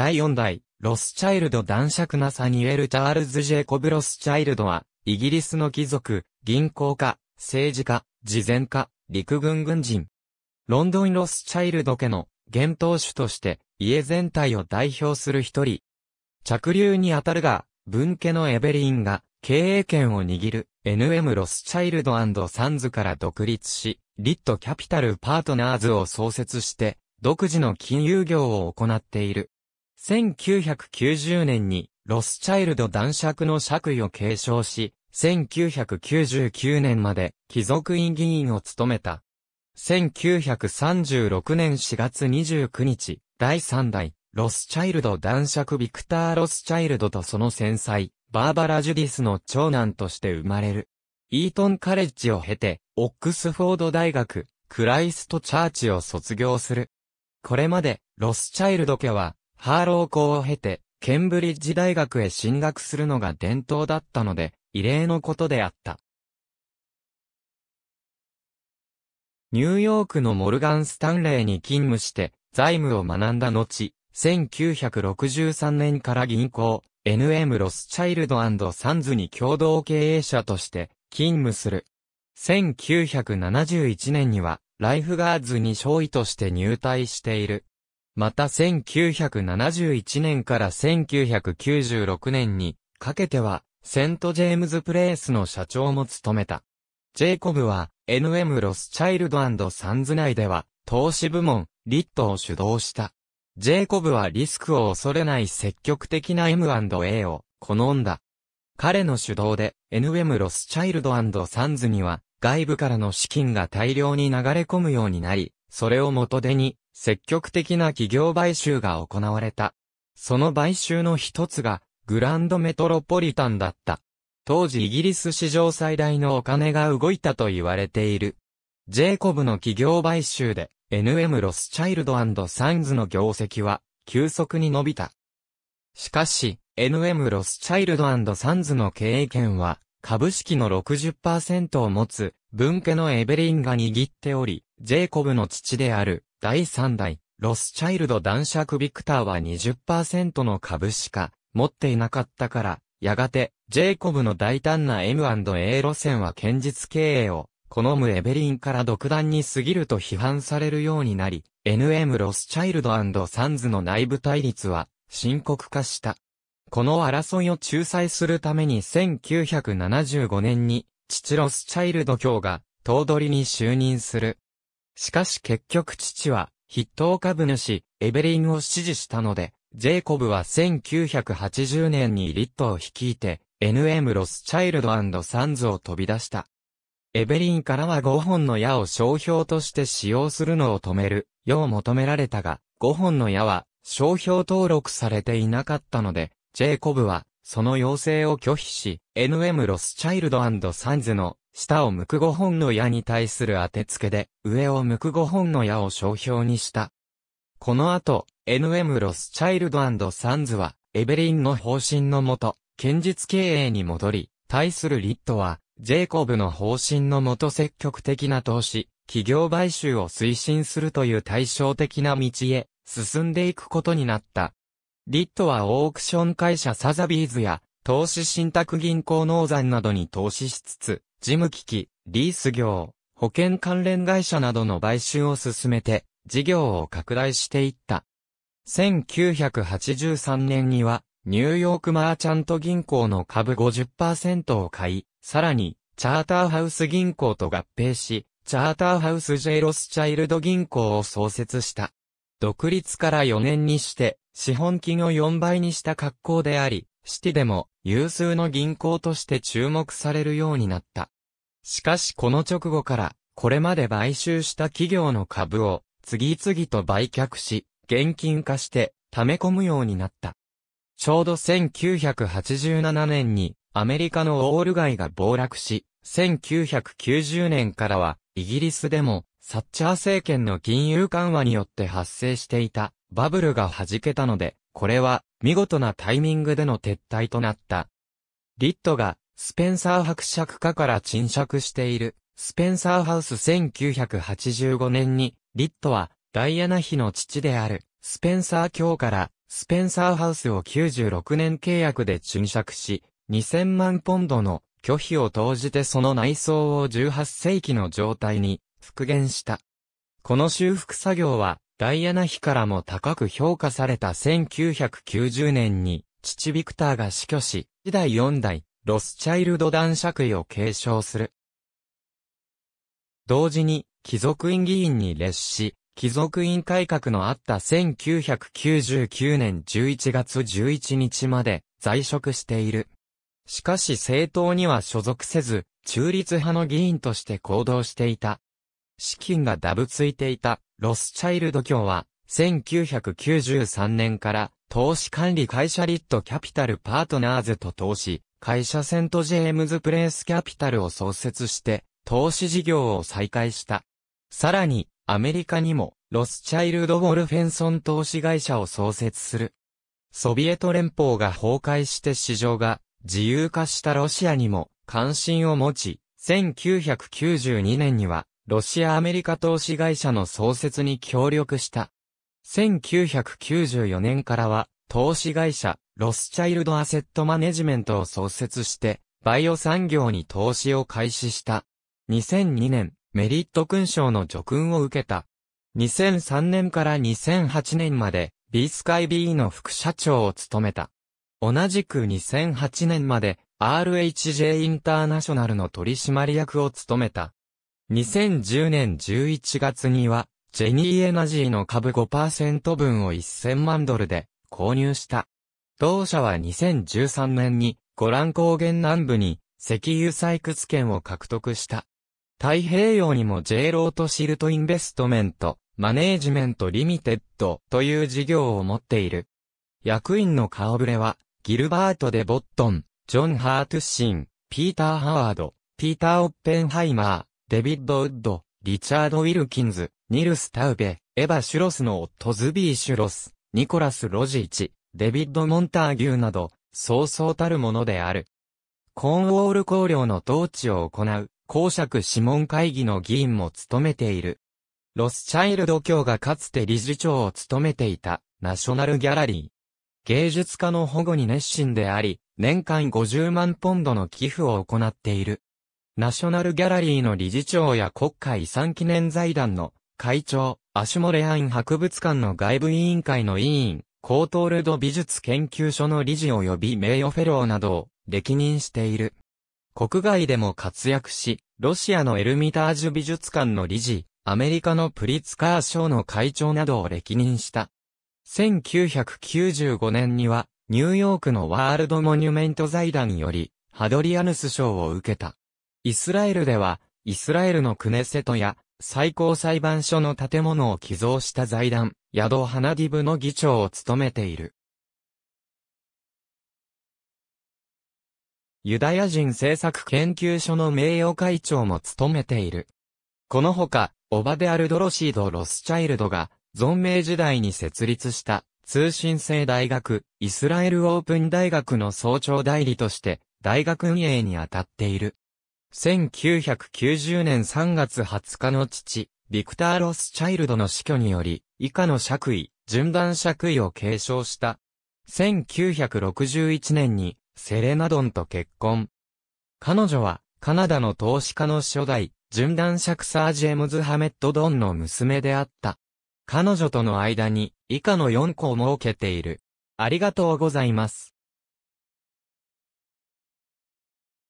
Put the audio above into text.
第4代、ロスチャイルド男爵なサニュエル・チャールズ・ジェイコブ・ロスチャイルドは、イギリスの貴族、銀行家、政治家、慈善家、陸軍軍人。ロンドン・ロスチャイルド家の、現当主として、家全体を代表する一人。着流にあたるが、分家のエベリンが、経営権を握る、NM ロスチャイルドサンズから独立し、リットキャピタルパートナーズを創設して、独自の金融業を行っている。1990年にロスチャイルド男爵の爵位を継承し、1999年まで貴族院議員を務めた。1936年4月29日、第3代、ロスチャイルド男爵ビクター・ロスチャイルドとその繊細、バーバラ・ジュディスの長男として生まれる。イートン・カレッジを経て、オックスフォード大学、クライスト・チャーチを卒業する。これまで、ロスチャイルド家は、ハーロー校を経て、ケンブリッジ大学へ進学するのが伝統だったので、異例のことであった。ニューヨークのモルガン・スタンレーに勤務して、財務を学んだ後、1963年から銀行、NM ロスチャイルドサンズに共同経営者として勤務する。1971年には、ライフガーズに少尉として入隊している。また1971年から1996年にかけては、セント・ジェームズ・プレイスの社長も務めた。ジェイコブは、NM ロスチャイルドサンズ内では、投資部門、リットを主導した。ジェイコブはリスクを恐れない積極的な M&A を好んだ。彼の主導で、NM ロスチャイルドサンズには、外部からの資金が大量に流れ込むようになり、それを元手に、積極的な企業買収が行われた。その買収の一つが、グランドメトロポリタンだった。当時イギリス史上最大のお金が動いたと言われている。ジェイコブの企業買収で、NM ロスチャイルドサンズの業績は、急速に伸びた。しかし、NM ロスチャイルドサンズの経営権は、株式の60%を持つ、分家のエベリンが握っており、ジェイコブの父である、第3代、ロスチャイルド男爵ビクターは20%の株しか持っていなかったから、やがて、ジェイコブの大胆な M&A 路線は堅実経営を好むエベリンから独断に過ぎると批判されるようになり、NM ロスチャイルドサンズの内部対立は深刻化した。この争いを仲裁するために1975年に、父ロスチャイルド卿が頭取に就任する。しかし結局父は、筆頭株主、エベリンを支持したので、ジェイコブは1980年にリットを率いて、NM ロスチャイルドサンズを飛び出した。エベリンからは5本の矢を商標として使用するのを止める、よう求められたが、5本の矢は商標登録されていなかったので、ジェイコブはその要請を拒否し、NM ロスチャイルドサンズの、下を向く5本の矢に対する当て付けで、上を向く5本の矢を商標にした。この後、NM ロスチャイルドサンズは、エベリンの方針のもと、堅実経営に戻り、対するリットは、ジェイコブの方針のもと積極的な投資、企業買収を推進するという対照的な道へ進んでいくことになった。リットはオークション会社サザビーズや、投資信託銀行農山などに投資しつつ、事務機器、リース業、保険関連会社などの買収を進めて、事業を拡大していった。1983年には、ニューヨークマーチャント銀行の株50%を買い、さらに、チャーターハウス銀行と合併し、チャーターハウスジェイロスチャイルド銀行を創設した。独立から4年にして、資本金を4倍にした格好であり、シティでも有数の銀行として注目されるようになった。しかしこの直後から、これまで買収した企業の株を次々と売却し、現金化して溜め込むようになった。ちょうど1987年にアメリカのオール街が暴落し、1990年からはイギリスでもサッチャー政権の金融緩和によって発生していたバブルが弾けたので、これは見事なタイミングでの撤退となった。リットがスペンサー伯爵家から沈借しているスペンサーハウス1985年にリットはダイアナ妃の父であるスペンサー卿からスペンサーハウスを96年契約で沈借し2000万ポンドの拒否を投じてその内装を18世紀の状態に復元した。この修復作業はダイアナ妃からも高く評価された1990年に、父ビクターが死去し、次代4代、ロスチャイルド男爵位を継承する。同時に、貴族院議員に列し、貴族院改革のあった1999年11月11日まで在職している。しかし政党には所属せず、中立派の議員として行動していた。資金がダブついていた。ロスチャイルド卿は、1993年から投資管理会社リットキャピタルパートナーズと投資、会社セントジェームズプレイスキャピタルを創設して、投資事業を再開した。さらに、アメリカにも、ロスチャイルド・ウォルフェンソン投資会社を創設する。ソビエト連邦が崩壊して市場が自由化したロシアにも関心を持ち、1992年にはロシア・アメリカ投資会社の創設に協力した。1994年からは、投資会社、ロスチャイルド・アセット・マネジメントを創設して、バイオ産業に投資を開始した。2002年、メリット勲章の叙勲を受けた。2003年から2008年まで、ビースカイビーの副社長を務めた。同じく2008年まで、RHJ インターナショナルの取締役を務めた。2010年11月には、ジェニーエナジーの株5%分を1000万ドルで購入した。同社は2013年に、ゴラン高原南部に石油採掘権を獲得した。太平洋にも J ロートシルトインベストメント、マネージメントリミテッドという事業を持っている。役員の顔ぶれは、ギルバート・デ・ボットン、ジョン・ハートゥッシン、ピーター・ハワード、ピーター・オッペンハイマー、デビッド・ウッド、リチャード・ウィルキンズ、ニルス・タウベ、エヴァ・シュロスの夫ズビー・シュロス、ニコラス・ロジーチ、デビッド・モンターギューなど、そうそうたるものである。コーンウォール公領の統治を行う、公爵諮問会議の議員も務めている。ロスチャイルド教がかつて理事長を務めていた、ナショナルギャラリー。芸術家の保護に熱心であり、年間50万ポンドの寄付を行っている。ナショナルギャラリーの理事長や国家遺産記念財団の会長、アシュモレアン博物館の外部委員会の委員、コートールド美術研究所の理事及び名誉フェローなどを歴任している。国外でも活躍し、ロシアのエルミタージュ美術館の理事、アメリカのプリツカー賞の会長などを歴任した。1995年には、ニューヨークのワールドモニュメント財団より、ハドリアヌス賞を受けた。イスラエルでは、イスラエルのクネセトや、最高裁判所の建物を寄贈した財団、ヤドハナディブの議長を務めている。ユダヤ人政策研究所の名誉会長も務めている。このほか、オバデアルドロシード・ロスチャイルドが、存命時代に設立した、通信制大学、イスラエルオープン大学の総長代理として、大学運営に当たっている。1990年3月20日の父、ビクター・ロス・チャイルドの死去により、以下の爵位、順番爵位を継承した。1961年に、セレナドンと結婚。彼女は、カナダの投資家の初代、順番爵サー・ジェームズ・ハメット・ドンの娘であった。彼女との間に、以下の4個を設けている。ありがとうございます。